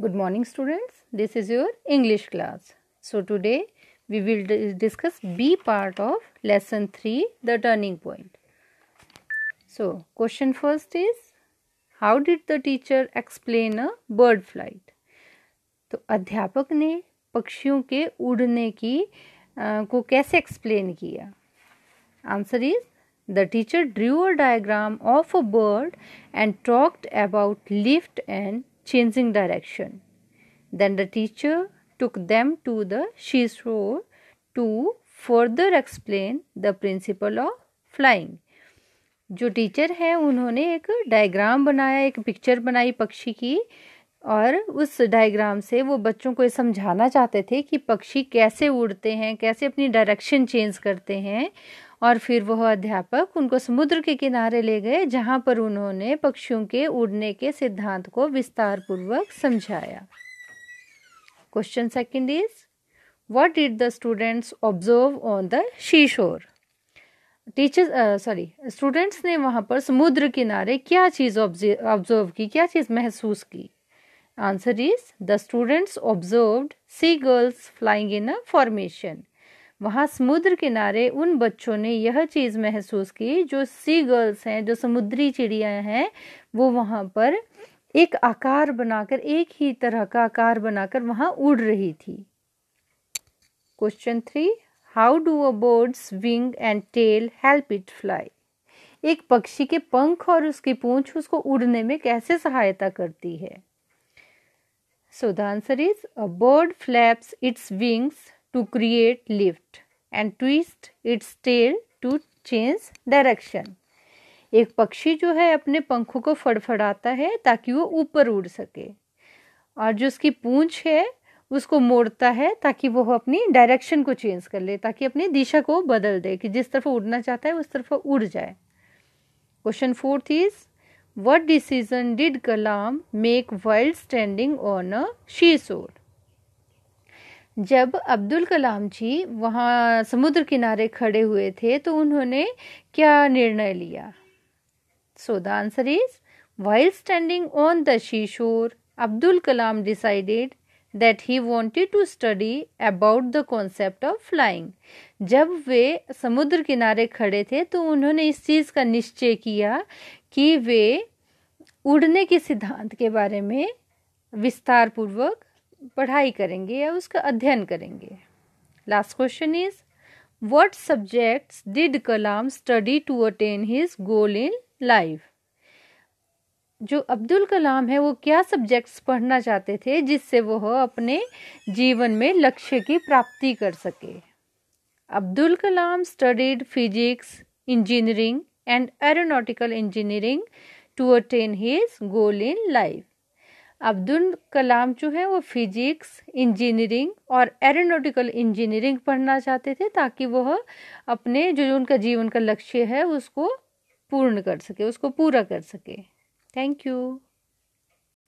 Good morning students. This is your English class. So today we will discuss B part of lesson 3 the turning point. So question first is how did the teacher explain a bird flight? तो अध्यापक ने पक्षियों के उड़ने की आ, को कैसे explain किया answer is The teacher drew a diagram of a bird and talked about lift and changing direction. Then the teacher took them to the seashore to further explain the principle of flying. जो teacher हैं उन्होंने एक diagram बनाया एक picture बनाई पक्षी की और उस डायग्राम से वो बच्चों को ये समझाना चाहते थे कि पक्षी कैसे उड़ते हैं कैसे अपनी डायरेक्शन चेंज करते हैं और फिर वह अध्यापक उनको समुद्र के किनारे ले गए जहाँ पर उन्होंने पक्षियों के उड़ने के सिद्धांत को विस्तार पूर्वक समझाया question second is what did the students observe on the seashore teachers sorry students ने वहाँ पर समुद्र किनारे क्या चीज़ ऑब्जर्व की क्या चीज़ महसूस की answer is the students observed sea gulls flying in a formation वहाँ समुद्र किनारे उन बच्चों ने यह चीज़ महसूस की जो सी गर्ल्स हैं जो समुद्री चिड़िया हैं वो वहाँ पर एक आकार बनाकर एक ही तरह का आकार बनाकर वहाँ उड़ रही थी question three how do a bird's wing and tail help it fly एक पक्षी के पंख और उसकी पूंछ उसको उड़ने में कैसे सहायता करती है So the answer is a bird flaps its wings to create lift and twist its tail to change direction. एक पक्षी जो है अपने पंखों को फड़फड़ाता है ताकि वो ऊपर उड़ सके और जो उसकी पूंछ है उसको मोड़ता है ताकि वो अपनी डायरेक्शन को चेंज कर ले ताकि अपनी दिशा को बदल दे कि जिस तरफ उड़ना चाहता है उस तरफ उड़ जाए question fourth is What decision did Kalam make while standing on a seashore? जब अब्दुल कलाम जी वहाँ समुद्र किनारे खड़े हुए थे तो उन्होंने क्या निर्णय लिया so the answer is while standing on the seashore Abdul Kalam decided that he wanted to study about the concept of flying जब वे समुद्र किनारे खड़े थे तो उन्होंने इस चीज़ का निश्चय किया कि वे उड़ने के सिद्धांत के बारे में विस्तार पूर्वक पढ़ाई करेंगे या उसका अध्ययन करेंगे last question is what subjects did Kalam study to attain his goal in life जो अब्दुल कलाम है वो क्या सब्जेक्ट्स पढ़ना चाहते थे जिससे वह अपने जीवन में लक्ष्य की प्राप्ति कर सके Abdul Kalam studied physics engineering and aeronautical engineering to attain his goal in life Abdul Kalam जो है वो फिजिक्स इंजीनियरिंग और एरोनॉटिकल इंजीनियरिंग पढ़ना चाहते थे ताकि वह अपने जो उनका जीवन का लक्ष्य है उसको पूर्ण कर सके उसको पूरा कर सके Thank you.